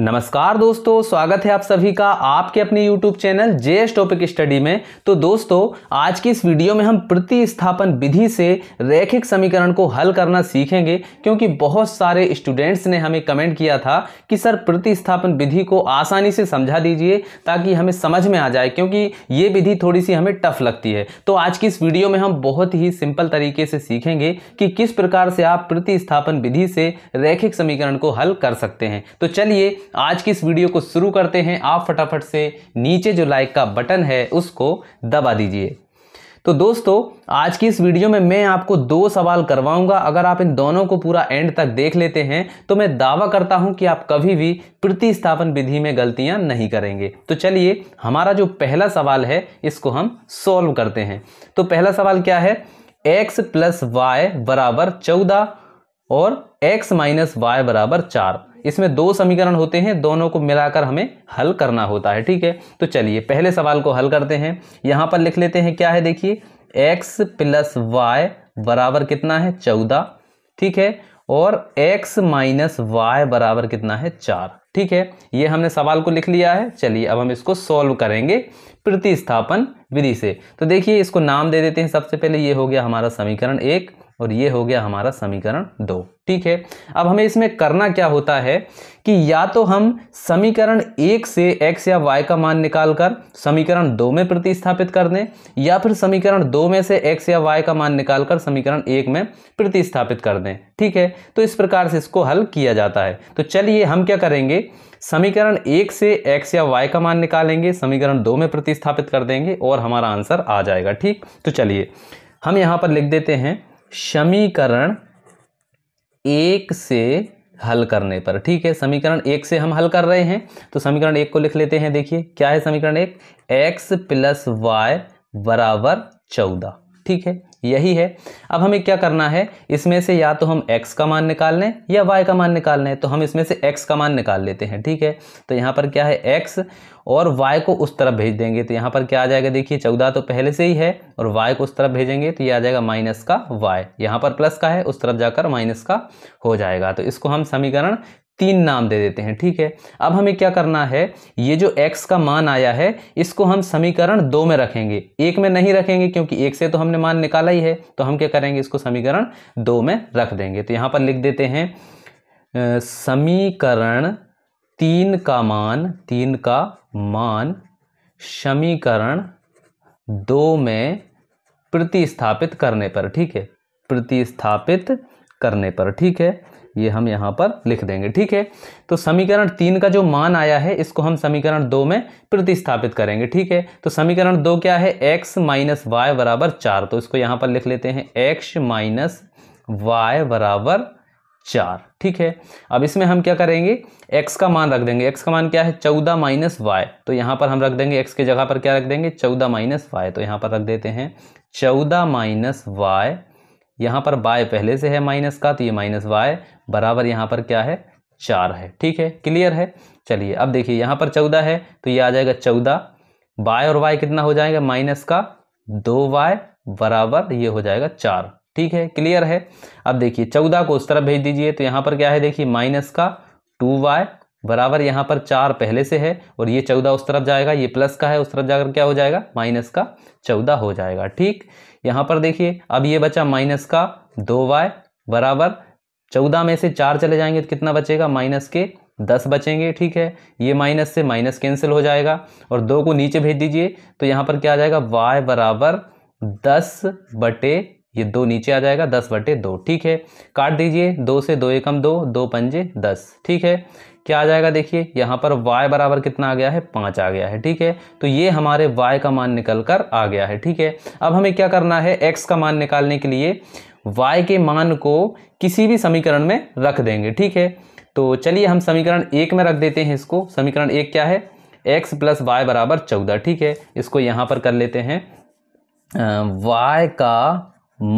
नमस्कार दोस्तों स्वागत है आप सभी का आपके अपने YouTube channel J topic study में तो दोस्तों आज की इस वीडियो में हम प्रतिस्थापन विधि से रैखिक समीकरण को हल करना सीखेंगे क्योंकि बहुत सारे स्टूडेंट्स ने हमें कमेंट किया था कि सर प्रतिस्थापन विधि को आसानी से समझा दीजिए ताकि हमें समझ में आ जाए क्योंकि ये विधि थोड़ी सी हमें टफ लगती है तो आज की इस वीडियो में हम बहुत ही सिंपल तरीके से सीखेंगे कि किस प्रकार से आप प्रतिस्थापन विधि से रैखिक समीकरण को हल कर सकते हैं तो चलिए आज की इस वीडियो को शुरू करते हैं आप फटाफट से नीचे जो लाइक का बटन है उसको दबा दीजिए तो दोस्तों आज की इस वीडियो में मैं आपको दो सवाल करवाऊंगा अगर आप इन दोनों को पूरा एंड तक देख लेते हैं तो मैं दावा करता हूं कि आप कभी भी प्रतिस्थापन विधि में गलतियां नहीं करेंगे तो चलिए हमारा जो पहला सवाल है इसको हम सॉल्व करते हैं तो पहला सवाल क्या है एक्स प्लस वाई बराबर चौदह और एक्स माइनस वाई बराबर चार इसमें दो समीकरण होते हैं दोनों को मिलाकर हमें हल करना होता है ठीक है तो चलिए पहले सवाल को हल करते हैं यहाँ पर लिख लेते हैं क्या है देखिए एक्स प्लस वाई बराबर कितना है चौदह ठीक है और x माइनस वाई बराबर कितना है चार ठीक है ये हमने सवाल को लिख लिया है चलिए अब हम इसको सॉल्व करेंगे प्रतिस्थापन विधि से तो देखिए इसको नाम दे देते हैं सबसे पहले ये हो गया हमारा समीकरण एक और ये हो गया हमारा समीकरण दो ठीक है अब हमें इसमें करना क्या होता है कि या तो हम समीकरण एक से x या y का मान निकालकर समीकरण दो में प्रतिस्थापित कर दें या फिर समीकरण दो में से x या y का मान निकालकर समीकरण एक में प्रतिस्थापित कर दें ठीक है तो इस प्रकार से इसको हल किया जाता है तो चलिए हम क्या करेंगे समीकरण एक से x या y का मान निकालेंगे समीकरण दो में प्रतिस्थापित कर देंगे और हमारा आंसर आ जाएगा ठीक तो चलिए हम यहाँ पर लिख देते हैं समीकरण एक से हल करने पर ठीक है समीकरण एक से हम हल कर रहे हैं तो समीकरण एक को लिख लेते हैं देखिए क्या है समीकरण एक एक्स प्लस वाई बराबर चौदह ठीक है यही है अब हमें क्या करना है इसमें से या तो हम x का मान निकाल लें या y का मान निकाल लें तो हम इसमें से x का मान निकाल लेते हैं ठीक है तो यहाँ पर क्या है x और y को उस तरफ भेज देंगे तो यहाँ पर क्या आ जाएगा देखिए चौदह तो पहले से ही है और y को उस तरफ भेजेंगे तो ये आ जाएगा माइनस का y यहाँ पर प्लस का है उस तरफ जाकर माइनस का हो जाएगा तो इसको हम समीकरण तीन नाम दे देते हैं ठीक है अब हमें क्या करना है ये जो x का मान आया है इसको हम समीकरण दो में रखेंगे एक में नहीं रखेंगे क्योंकि एक से तो हमने मान निकाला ही है तो हम क्या करेंगे इसको समीकरण दो में रख देंगे तो यहाँ पर लिख देते हैं समीकरण तीन का मान तीन का मान समीकरण दो में प्रतिस्थापित करने पर ठीक है प्रतिस्थापित करने पर ठीक है ये हम यहाँ पर लिख देंगे ठीक है तो समीकरण तीन का जो मान आया है इसको हम समीकरण दो में प्रतिस्थापित करेंगे ठीक है तो समीकरण दो क्या है एक्स माइनस वाई बराबर चार तो इसको यहाँ पर लिख लेते हैं एक्स माइनस वाई बराबर चार ठीक है अब इसमें हम क्या करेंगे x का मान रख देंगे x का मान क्या है चौदह माइनस वाई तो यहाँ पर हम रख देंगे x के जगह पर क्या रख देंगे चौदह माइनस वाई तो यहाँ पर रख देते हैं चौदह माइनस वाई यहाँ पर बाय पहले से है माइनस का तो ये माइनस वाई बराबर यहाँ पर क्या है चार है ठीक है क्लियर है चलिए अब देखिए यहाँ पर चौदह है तो ये आ जाएगा चौदह बाय और वाई कितना हो जाएगा माइनस का दो वाई बराबर ये हो जाएगा चार ठीक है क्लियर है अब देखिए चौदह को उस तरफ भेज दीजिए तो यहाँ पर क्या है देखिए माइनस का टू वाई बराबर यहाँ पर चार पहले से है और ये चौदह उस तरफ जाएगा ये प्लस का है उस तरफ जाकर क्या हो जाएगा माइनस का चौदह हो जाएगा ठीक यहाँ पर देखिए अब ये बचा माइनस का दो वाई बराबर चौदह में से चार चले जाएंगे तो कितना बचेगा माइनस के दस बचेंगे ठीक है ये माइनस से माइनस कैंसिल हो जाएगा और दो को नीचे भेज दीजिए तो यहाँ पर क्या आ जाएगा वाई बराबर दस बटे ये दो नीचे आ जाएगा दस बटे दो ठीक है काट दीजिए दो से दो एकम दो दो पंजे दस ठीक है क्या आ जाएगा देखिए यहाँ पर y बराबर कितना आ गया है पाँच आ गया है ठीक है तो ये हमारे y का मान निकल कर आ गया है ठीक है अब हमें क्या करना है x का मान निकालने के लिए y के मान को किसी भी समीकरण में रख देंगे ठीक है तो चलिए हम समीकरण एक में रख देते हैं इसको समीकरण एक क्या है एक्स प्लस वाई बराबर चौदह ठीक है इसको यहाँ पर कर लेते हैं वाई का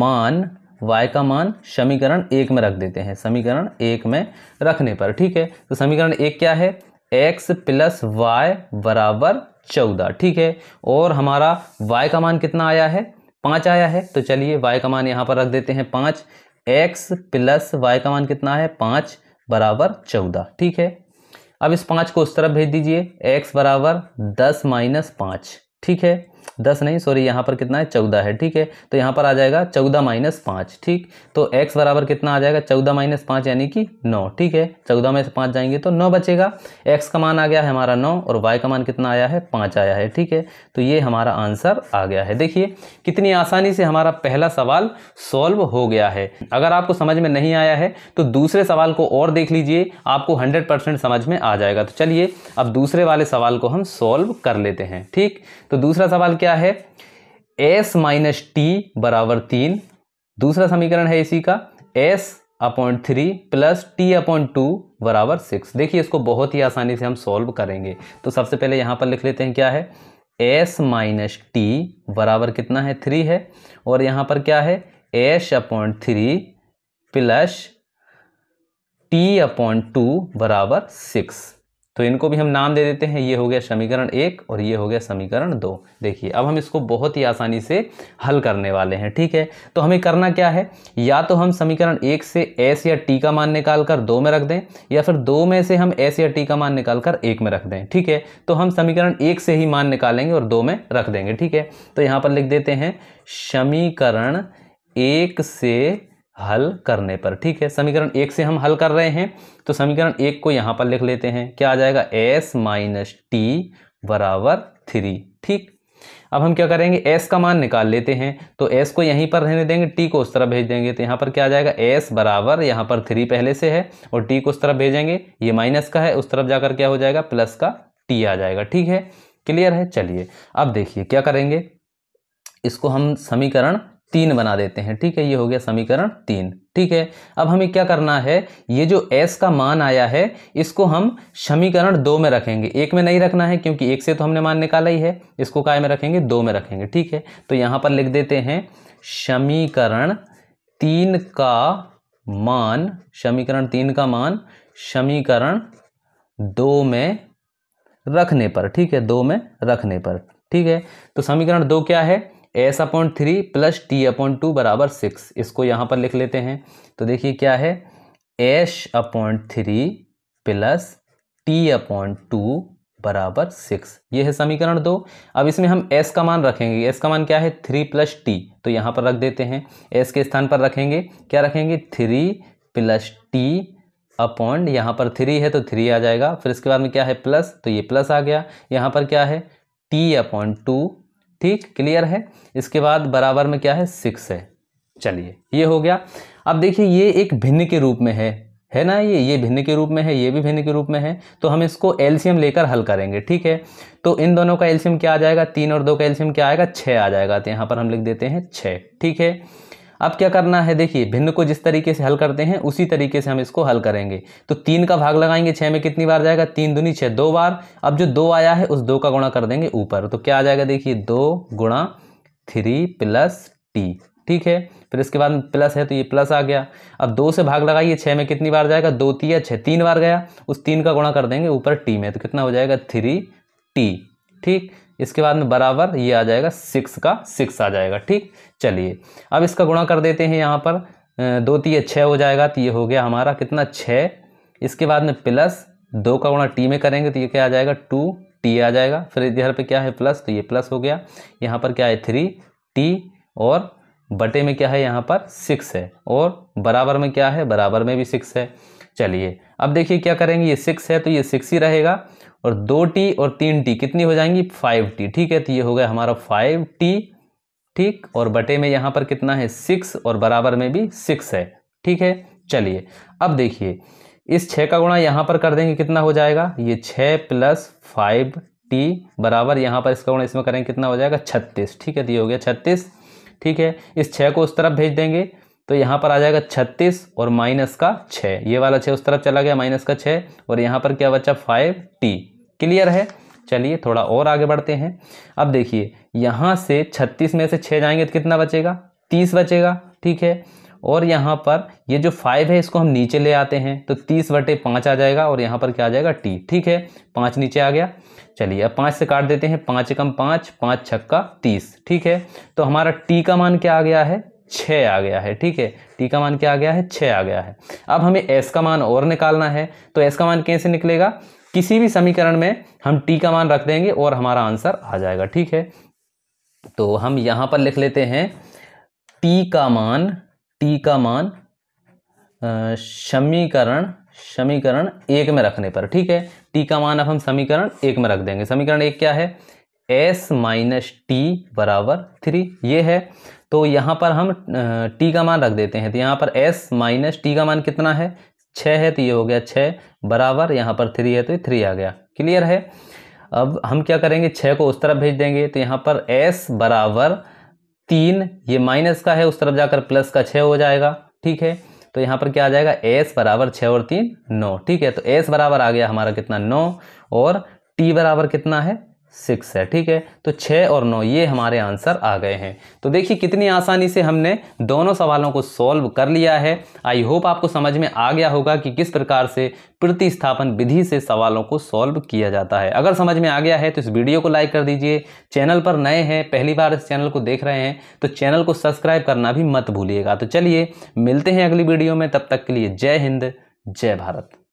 मान y का मान समीकरण एक में रख देते हैं समीकरण एक में रखने पर ठीक है तो समीकरण एक क्या है x प्लस वाई बराबर चौदह ठीक है और हमारा y का मान कितना आया है पाँच आया है तो चलिए y का मान यहाँ पर रख देते हैं पाँच x प्लस वाई का मान कितना है पाँच बराबर चौदह ठीक है अब इस पाँच को उस तरफ भेज दीजिए x बराबर दस माइनस पाँच ठीक है दस नहीं सॉरी यहाँ पर कितना है चौदह है ठीक है तो यहाँ पर आ जाएगा चौदह माइनस पाँच ठीक तो एक्स बराबर कितना आ जाएगा चौदह माइनस पाँच यानी कि नौ ठीक है चौदह में से पाँच जाएंगे तो नौ बचेगा एक्स का मान आ गया है हमारा नौ और वाई का मान कितना आया है पाँच आया है ठीक है तो ये हमारा आंसर आ गया है देखिए कितनी आसानी से हमारा पहला सवाल सॉल्व हो गया है अगर आपको समझ में नहीं आया है तो दूसरे सवाल को और देख लीजिए आपको हंड्रेड परसेंट समझ में आ जाएगा तो चलिए अब दूसरे वाले सवाल को हम सॉल्व कर लेते हैं ठीक तो दूसरा सवाल क्या है एस माइनस टी बराबर तीन दूसरा समीकरण है इसी का S upon three plus T upon two बराबर सिक्स देखिए इसको बहुत ही आसानी से हम सॉल्व करेंगे तो सबसे पहले यहाँ पर लिख लेते हैं क्या है एस माइनस टी बराबर कितना है थ्री है और यहाँ पर क्या है S upon three plus T upon two बराबर सिक्स तो इनको भी हम नाम दे देते हैं ये हो गया समीकरण एक और ये हो गया समीकरण दो देखिए अब हम इसको बहुत ही आसानी से हल करने वाले हैं ठीक है तो हमें करना क्या है या तो हम समीकरण एक से एस या टी का मान निकाल कर दो में रख दें या फिर दो में से हम एस या टी का मान निकाल कर एक में रख दें ठीक है तो हम समीकरण एक से ही मान निकालेंगे और दो में रख देंगे ठीक है तो यहाँ पर लिख देते हैं समीकरण एक से हल करने पर ठीक है समीकरण एक से हम हल कर रहे हैं तो समीकरण एक को यहाँ पर लिख लेते हैं क्या आ जाएगा एस माइनस टी बराबर थ्री ठीक अब हम क्या करेंगे एस का मान निकाल लेते हैं तो एस को यहीं पर रहने देंगे टी को उस तरफ भेज देंगे तो यहाँ पर क्या आ जाएगा एस बराबर यहाँ पर थ्री पहले से है और टी को उस तरफ भेजेंगे ये माइनस का है उस तरफ जाकर क्या हो जाएगा प्लस का टी आ जाएगा ठीक है क्लियर है चलिए अब देखिए क्या करेंगे इसको हम समीकरण तीन बना देते हैं ठीक है ये हो गया समीकरण तीन ठीक है अब हमें क्या करना है ये जो s का मान आया है इसको हम समीकरण दो में रखेंगे एक में नहीं रखना है क्योंकि एक से तो हमने मान निकाला ही है इसको काय में रखेंगे दो में रखेंगे ठीक है तो यहाँ पर लिख देते हैं समीकरण तीन का मान समीकरण तीन का मान समीकरण दो में रखने पर ठीक है दो में रखने पर ठीक है तो समीकरण दो क्या है S upon three plus T upon two बराबर सिक्स इसको यहाँ पर लिख लेते हैं तो देखिए क्या है S upon three plus T upon two बराबर सिक्स ये है समीकरण दो अब इसमें हम एस का मान रखेंगे एस का मान क्या है थ्री प्लस टी तो यहाँ पर रख देते हैं एस के स्थान पर रखेंगे क्या रखेंगे थ्री प्लस टी अपॉन यहाँ पर थ्री है तो थ्री आ जाएगा फिर इसके बाद में क्या है प्लस तो ये प्लस आ गया यहाँ पर क्या है टी अपॉन टू ठीक क्लियर है इसके बाद बराबर में क्या है सिक्स है चलिए ये हो गया अब देखिए ये एक भिन्न के रूप में है है ना ये ये भिन्न के रूप में है ये भी भिन्न के रूप में है तो हम इसको एल्शियम लेकर हल करेंगे ठीक है तो इन दोनों का एल्शियम क्या आ जाएगा तीन और दो का एल्शियम क्या आएगा छः आ जाएगा तो यहाँ पर हम लिख देते हैं छः ठीक है अब क्या करना है देखिए भिन्न को जिस तरीके से हल करते हैं उसी तरीके से हम इसको हल करेंगे तो तीन का भाग लगाएंगे छः में कितनी बार जाएगा तीन दुनी छः दो बार अब जो दो आया है उस दो का गुणा कर देंगे ऊपर तो क्या आ जाएगा देखिए दो गुणा थ्री प्लस टी ठीक है फिर इसके बाद प्लस है तो ये प्लस आ गया अब दो से भाग लगाइए छः में कितनी बार जाएगा दो तीन या छः तीन बार गया उस तीन का गुणा कर देंगे ऊपर टी में तो कितना हो जाएगा थ्री टी ठीक इसके बाद में बराबर ये आ जाएगा सिक्स का सिक्स आ जाएगा ठीक चलिए अब इसका गुणा कर देते हैं यहाँ पर दो तीय छः हो जाएगा तो ये हो गया हमारा कितना छः इसके बाद में प्लस दो का गुणा टी में करेंगे तो ये क्या आ जाएगा टू टी आ जाएगा फिर इधर पे क्या है प्लस तो ये प्लस हो गया यहाँ पर क्या है थ्री टी और बटे में क्या है यहाँ पर सिक्स है और बराबर में क्या है बराबर में भी सिक्स है चलिए अब देखिए क्या करेंगे ये सिक्स है तो ये सिक्स ही रहेगा और दो टी और तीन टी कितनी हो जाएंगी फाइव टी ठीक है तो ये हो गया हमारा फाइव टी ठीक और बटे में यहाँ पर कितना है सिक्स और बराबर में भी सिक्स है ठीक है चलिए अब देखिए इस छः का गुणा यहाँ पर कर देंगे कितना हो जाएगा ये छः प्लस फाइव टी बराबर यहाँ पर इसका गुणा इसमें करेंगे कितना हो जाएगा छत्तीस ठीक है तो ये हो गया छत्तीस ठीक है इस छः को उस तरफ भेज देंगे तो यहाँ पर आ जाएगा छत्तीस और माइनस का छः ये वाला छः उस तरफ चला गया माइनस का छः और यहाँ पर क्या बचा फाइव टी क्लियर है चलिए थोड़ा और आगे बढ़ते हैं अब देखिए यहाँ से छत्तीस में से छः जाएंगे तो कितना बचेगा तीस बचेगा ठीक है और यहाँ पर ये जो फाइव है इसको हम नीचे ले आते हैं तो तीस बटे पाँच आ जाएगा और यहाँ पर क्या आ जाएगा टी ठीक है पाँच नीचे आ गया चलिए अब पाँच से काट देते हैं पाँच कम पाँच पाँच छक्का तीस ठीक है तो हमारा टी का मान क्या आ गया है छः आ गया है ठीक है टी का मान क्या आ गया है छः आ गया है अब हमें एस का मान और निकालना है तो एस का मान कैसे निकलेगा किसी भी समीकरण में हम टी का मान रख देंगे और हमारा आंसर आ जाएगा ठीक है तो हम यहाँ पर लिख लेते हैं टी का मान टी का मान समीकरण समीकरण एक में रखने पर ठीक है टी का मान अब हम समीकरण एक में रख देंगे समीकरण एक क्या है एस माइनस टी बराबर थ्री ये है तो यहाँ पर हम टी का मान रख देते हैं तो यहाँ पर एस माइनस टी का मान कितना है छः है तो ये हो गया छः बराबर यहाँ पर थ्री है तो ये थ्री आ गया क्लियर है अब हम क्या करेंगे छः को उस तरफ भेज देंगे तो यहाँ पर एस बराबर तीन ये माइनस का है उस तरफ जाकर प्लस का छः हो जाएगा ठीक है तो यहाँ पर क्या आ जाएगा एस बराबर छः और तीन नौ ठीक है तो एस बराबर आ गया हमारा कितना नौ और टी बराबर कितना है सिक्स है ठीक है तो छः और नौ ये हमारे आंसर आ गए हैं तो देखिए कितनी आसानी से हमने दोनों सवालों को सॉल्व कर लिया है आई होप आपको समझ में आ गया होगा कि किस प्रकार से प्रतिस्थापन विधि से सवालों को सॉल्व किया जाता है अगर समझ में आ गया है तो इस वीडियो को लाइक कर दीजिए चैनल पर नए हैं पहली बार इस चैनल को देख रहे हैं तो चैनल को सब्सक्राइब करना भी मत भूलिएगा तो चलिए मिलते हैं अगली वीडियो में तब तक के लिए जय हिंद जय भारत